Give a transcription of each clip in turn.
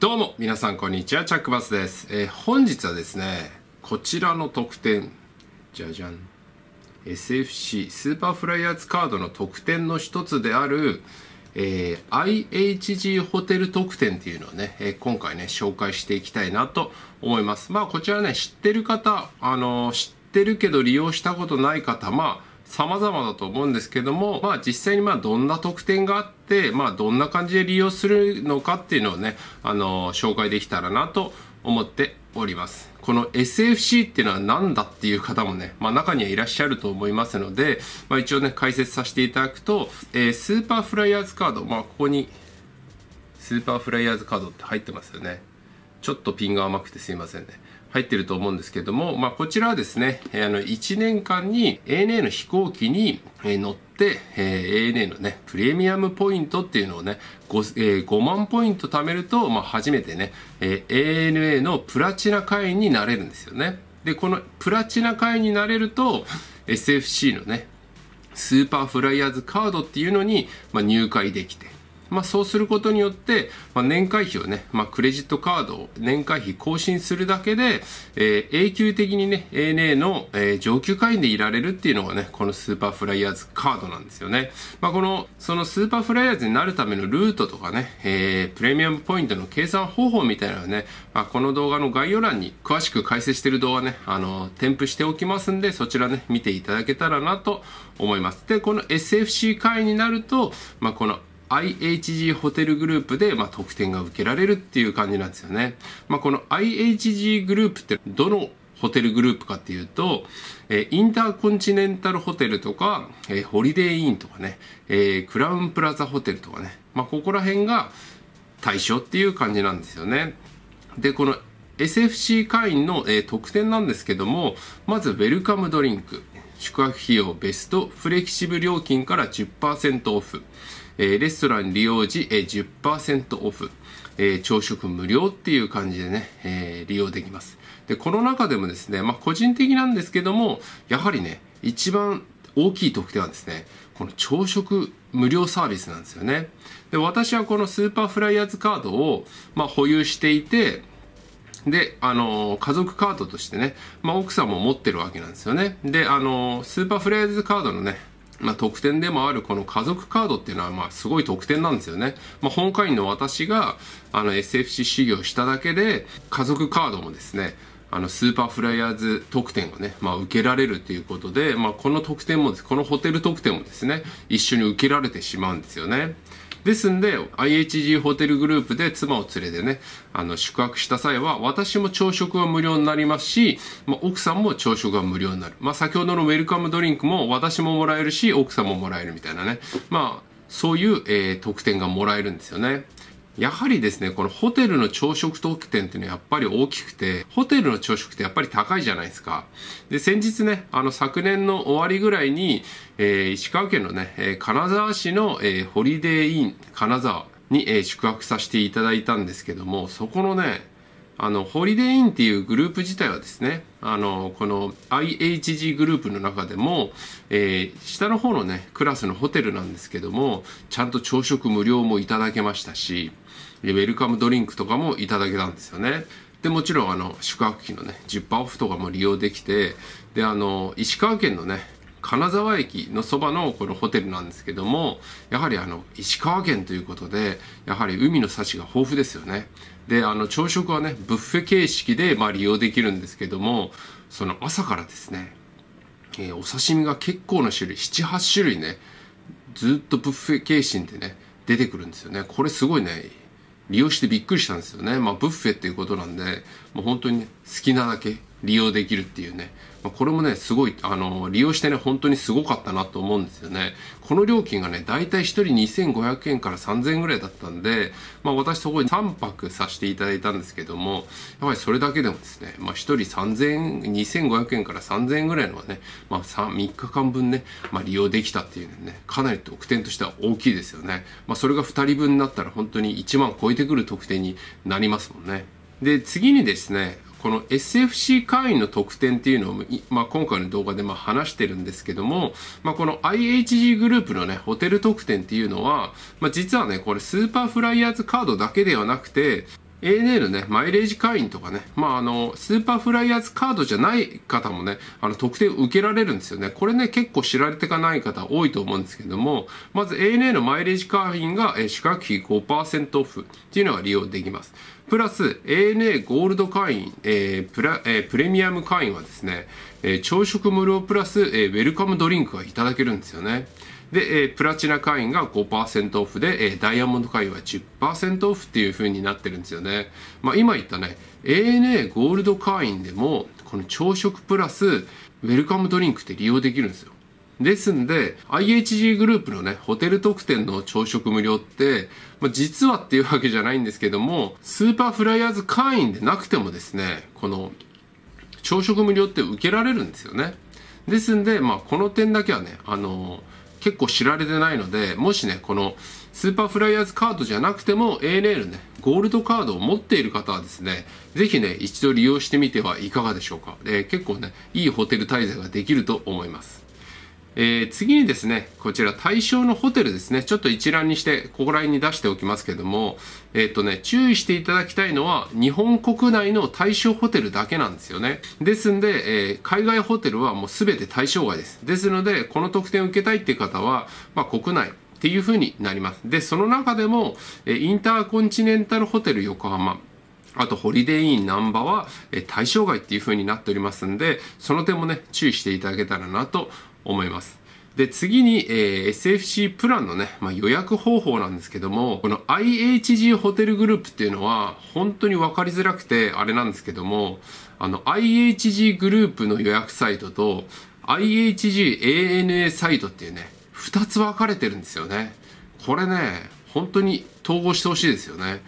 どうも皆さんこんにちはチャックバスです、えー、本日はですねこちらの特典じゃじゃん SFC スーパーフライヤーズカードの特典の一つである、えー、IHG ホテル特典っていうのをね、えー、今回ね紹介していきたいなと思いますまあこちらね知ってる方あのー、知ってるけど利用したことない方まあ様々だと思うんですけども、まあ実際にまあどんな特典があって、まあどんな感じで利用するのかっていうのをね、あの、紹介できたらなと思っております。この SFC っていうのは何だっていう方もね、まあ、中にはいらっしゃると思いますので、まあ、一応ね、解説させていただくと、えー、スーパーフライヤーズカード、まあ、ここに、スーパーフライヤーズカードって入ってますよね。ちょっとピンが甘くてすいませんね。入ってると思うんですけども、まあ、こちらはですね、あの、1年間に ANA の飛行機に乗って、えー、ANA のね、プレミアムポイントっていうのをね、5, えー、5万ポイント貯めると、まあ、初めてね、えー、ANA のプラチナ会員になれるんですよね。で、このプラチナ会員になれると、SFC のね、スーパーフライヤーズカードっていうのに、まあ、入会できて、まあ、そうすることによって、まあ、年会費をね、まあ、クレジットカードを年会費更新するだけで、えー、永久的にね ANA の、えー、上級会員でいられるっていうのがねこのスーパーフライヤーズカードなんですよね、まあ、このそのスーパーフライヤーズになるためのルートとかね、えー、プレミアムポイントの計算方法みたいなのね、まあ、この動画の概要欄に詳しく解説してる動画ねあの添付しておきますんでそちらね見ていただけたらなと思いますでこの SFC 会員になると、まあ、この IHG ホテルグループで、まあ、特典が受けられるっていう感じなんですよね。まあ、この IHG グループってどのホテルグループかっていうと、えインターコンチネンタルホテルとか、えホリデーインとかね、えクラウンプラザホテルとかね、まあ、ここら辺が対象っていう感じなんですよね。で、この SFC 会員の、え特典なんですけども、まずウェルカムドリンク、宿泊費用ベストフレキシブ料金から10%オフ、えレストラン利用時、え10%オフ、え朝食無料っていう感じでね、え利用できます。で、この中でもですね、まあ、個人的なんですけども、やはりね、一番大きい特典はですね、この朝食無料サービスなんですよね。で、私はこのスーパーフライヤーズカードを、まあ、保有していて、で、あのー、家族カードとしてね、まあ、奥さんも持ってるわけなんですよね。で、あのー、スーパーフライヤーズカードのね、まあ、特典でもあるこの家族カードっていうのはまあすごい特典なんですよね。まあ、本会員の私があの SFC 修行しただけで家族カードもですねあのスーパーフライヤーズ特典がね、まあ、受けられるということで、まあ、この特典もこのホテル特典もですね一緒に受けられてしまうんですよね。ですんで IHG ホテルグループで妻を連れてねあの宿泊した際は私も朝食は無料になりますし、まあ、奥さんも朝食が無料になる、まあ、先ほどのウェルカムドリンクも私ももらえるし奥さんももらえるみたいなねまあそういう、えー、特典がもらえるんですよね。やはりですね、このホテルの朝食特典っていうのはやっぱり大きくて、ホテルの朝食ってやっぱり高いじゃないですか。で、先日ね、あの、昨年の終わりぐらいに、えー、石川県のね、え金沢市の、えー、ホリデーイン金沢に、えー、宿泊させていただいたんですけども、そこのね、あの、ホリデーインっていうグループ自体はですね、あの、この IHG グループの中でも、えー、下の方のね、クラスのホテルなんですけども、ちゃんと朝食無料もいただけましたし、ウェルカムドリンクとかもいただけたんですよね。でもちろんあの宿泊費のね10%オフとかも利用できてであの石川県のね金沢駅のそばのこのホテルなんですけどもやはりあの石川県ということでやはり海の幸が豊富ですよねであの朝食はねブッフェ形式でまあ利用できるんですけどもその朝からですね、えー、お刺身が結構な種類78種類ねずっとブッフェ形式でね出てくるんですよねこれすごいね利用してびっくりしたんですよね。まあ、ブッフェっていうことなんで、もう本当に好きなだけ利用できるっていうね。まこれもね、すごい、あの、利用してね、本当にすごかったなと思うんですよね。この料金がね、だいたい1人2500円から3000円ぐらいだったんで、まあ私そこに3泊させていただいたんですけども、やっぱりそれだけでもですね、まあ1人3000 2500円から3000円ぐらいのはね、まあ 3, 3日間分ね、まあ利用できたっていうね、かなり特典としては大きいですよね。まあそれが2人分になったら本当に1万超えてくる特典になりますもんね。で、次にですね、この SFC 会員の特典っていうのを、まあ、今回の動画でま話してるんですけども、まあ、この IHG グループのね、ホテル特典っていうのは、まあ、実はね、これスーパーフライヤーズカードだけではなくて、ANA のね、マイレージ会員とかね、まあ、あの、スーパーフライヤーズカードじゃない方もね、あの、特典を受けられるんですよね。これね、結構知られてかない方多いと思うんですけども、まず ANA のマイレージ会員が、えー、宿泊費5%オフっていうのが利用できます。プラス ANA ゴールド会員、えー、プラえー、プレミアム会員はですね、えー、朝食無料プラス、えー、ウェルカムドリンクがいただけるんですよね。で、えー、プラチナ会員が5%オフで、えー、ダイヤモンド会員は10%オフっていう風になってるんですよね。まあ今言ったね、ANA ゴールド会員でも、この朝食プラスウェルカムドリンクって利用できるんですよ。ですんで IHG グループのねホテル特典の朝食無料って、まあ、実はっていうわけじゃないんですけどもスーパーフライヤーズ会員でなくてもですねこの朝食無料って受けられるんですよねですんで、まあ、この点だけはねあのー、結構知られてないのでもしねこのスーパーフライヤーズカードじゃなくても ANL ねゴールドカードを持っている方はですね是非ね一度利用してみてはいかがでしょうか、えー、結構ねいいホテル滞在ができると思いますえー、次にですね、こちら対象のホテルですね、ちょっと一覧にして、ここら辺に出しておきますけども、えー、っとね、注意していただきたいのは、日本国内の対象ホテルだけなんですよね。ですんで、えー、海外ホテルはもう全て対象外です。ですので、この特典を受けたいっていう方は、まあ、国内、っていう風になります。で、その中でも、インターコンチネンタルホテル横浜、あと、ホリデーインナンバーは対象外っていう風になっておりますんで、その点もね、注意していただけたらなと思います。で次に、えー、SFC プランのね、まあ、予約方法なんですけどもこの IHG ホテルグループっていうのは本当に分かりづらくてあれなんですけどもあの IHG グループの予約サイトと IHGANA サイトっていうね2つ分かれてるんですよねこれね本当に統合してほしいですよね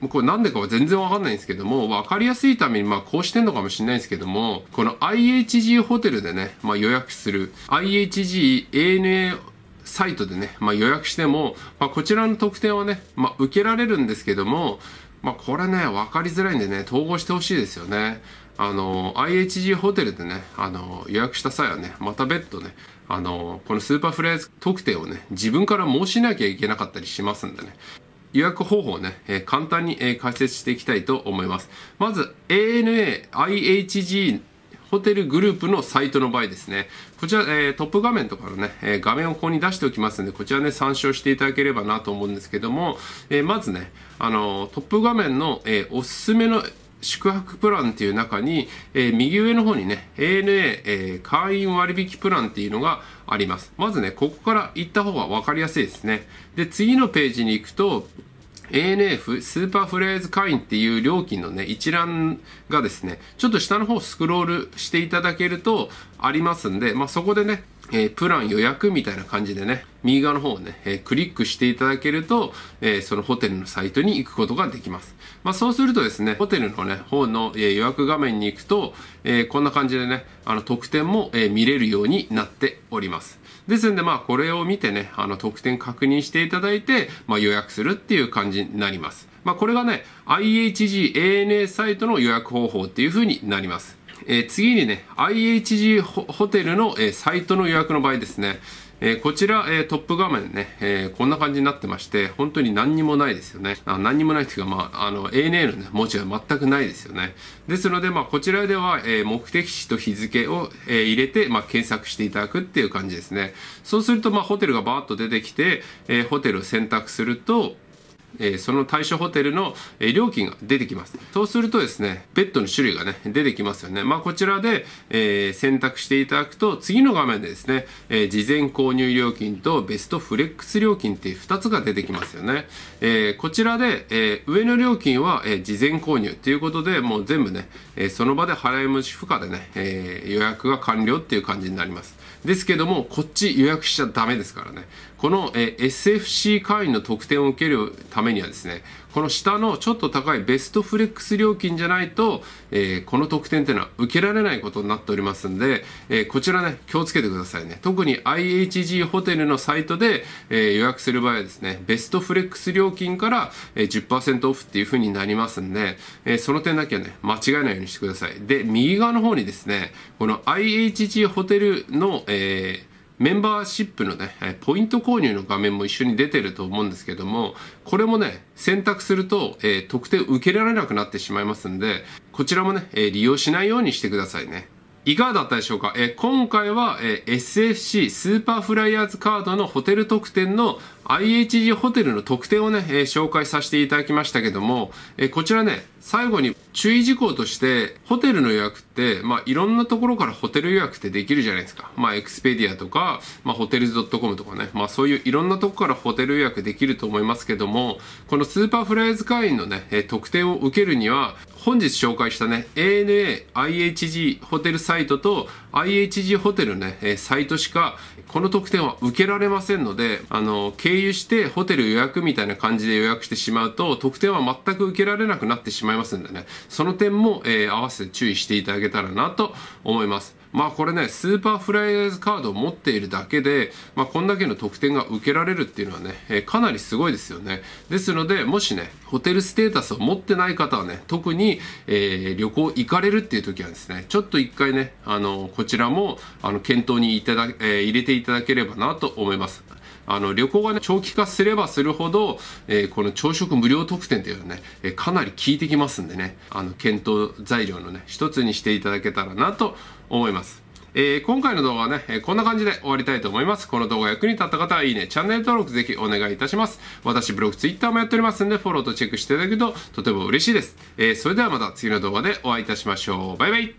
もうこれなんでかは全然わかんないんですけども、わかりやすいためにまあこうしてんのかもしれないんですけども、この IHG ホテルでね、まあ予約する、IHG ANA サイトでね、まあ予約しても、まあこちらの特典はね、まあ受けられるんですけども、まあこれね、わかりづらいんでね、統合してほしいですよね。あの、IHG ホテルでね、あの、予約した際はね、また別途ね、あの、このスーパーフレーズ特典をね、自分から申しなきゃいけなかったりしますんでね。予約方法をね、え簡単に、え解説していきたいと思います。まず ANA、IHG ホテルグループのサイトの場合ですね。こちら、えー、トップ画面とかのね、えー、画面をここに出しておきますんで、こちらね、参照していただければなと思うんですけども、えー、まずね、あのトップ画面の、えおすすめの宿泊プランっていう中に、えー、右上の方にね、ANA、えー、会員割引プランっていうのがあります。まずね、ここから行った方が分かりやすいですね。で、次のページに行くと、a n a スーパーフレーズ会員っていう料金のね、一覧がですね、ちょっと下の方スクロールしていただけるとありますんで、まあ、そこでね、えー、プラン予約みたいな感じでね、右側の方をね、えー、クリックしていただけると、えー、そのホテルのサイトに行くことができます。まあそうするとですね、ホテルのね、方の、え予約画面に行くと、えこんな感じでね、あの特典も、え見れるようになっております。ですんでまあこれを見てね、あの特典確認していただいて、まあ予約するっていう感じになります。まあこれがね、IHG ANA サイトの予約方法っていう風になります。え次にね、IHG ホテルの、えサイトの予約の場合ですね、えこちら、えトップ画面ね、えこんな感じになってまして、本当に何にもないですよね。あ何にもないというか、まあ、あの、ANA の、ね、文字は全くないですよね。ですので、まあ、こちらでは、え目的地と日付を、え入れて、まあ、検索していただくっていう感じですね。そうすると、まあ、ホテルがバーッと出てきて、えホテルを選択すると、えその対象ホテルの料金が出てきます。そうするとですね、ベッドの種類がね、出てきますよね。まあ、こちらで、え選択していただくと、次の画面でですね、え事前購入料金とベストフレックス料金っていう2つが出てきますよね。えこちらで、え上の料金は、え事前購入ということで、もう全部ね、えその場で払い無し負荷でね、え予約が完了っていう感じになります。ですけども、こっち予約しちゃダメですからね。この、え SFC 会員の特典を受けるためにはですねこの下のちょっと高いベストフレックス料金じゃないと、えー、この特典というのは受けられないことになっておりますんで、えー、こちらね気をつけてくださいね特に IHG ホテルのサイトで、えー、予約する場合はですねベストフレックス料金から、え10%オフっていう風になりますんで、えその点だけはね間違えないようにしてくださいで右側の方にですねこの IHG ホテルの、えーメンバーシップのね、ポイント購入の画面も一緒に出てると思うんですけども、これもね、選択すると、えー、特定受けられなくなってしまいますんで、こちらもね、えー、利用しないようにしてくださいね。いかがだったでしょうか、えー、今回は、えー、SFC スーパーフライヤーズカードのホテル特典の IHG ホテルの特典をね、えー、紹介させていただきましたけども、えー、こちらね、最後に注意事項として、ホテルの予約って、まあ、いろんなところからホテル予約ってできるじゃないですか。まあ、エクスペディアとか、まあ、ホテルズ .com とかね。まあ、そういういろんなとこからホテル予約できると思いますけども、このスーパーフライズ会員のね、え特典を受けるには、本日紹介したね、ANA、IHG ホテルサイトと IHG ホテルね、えサイトしか、この特典は受けられませんので、あの、経由してホテル予約みたいな感じで予約してしまうと、特典は全く受けられなくなってしまうまいますんでね、その点も、えー、合わせて注意していただけたらなと思います。まあこれね、スーパーフライヤーズカードを持っているだけで、まあこんだけの得点が受けられるっていうのはね、えー、かなりすごいですよね。ですので、もしね、ホテルステータスを持ってない方はね、特に、えー、旅行行かれるっていう時はですね、ちょっと一回ね、あの、こちらも、あの、検討にいただ、えー、入れていただければなと思います。あの旅行がね長期化すればするほど、えー、この朝食無料特典というのはね、えー、かなり効いてきますんでねあの検討材料のね一つにしていただけたらなと思います。えー、今回の動画はね、えー、こんな感じで終わりたいと思います。この動画役に立った方はいいね、チャンネル登録ぜひお願いいたします。私、ブログ、ツイッターもやっておりますんで、フォローとチェックしていただくととても嬉しいです。えー、それではまた次の動画でお会いいたしましょう。バイバイ。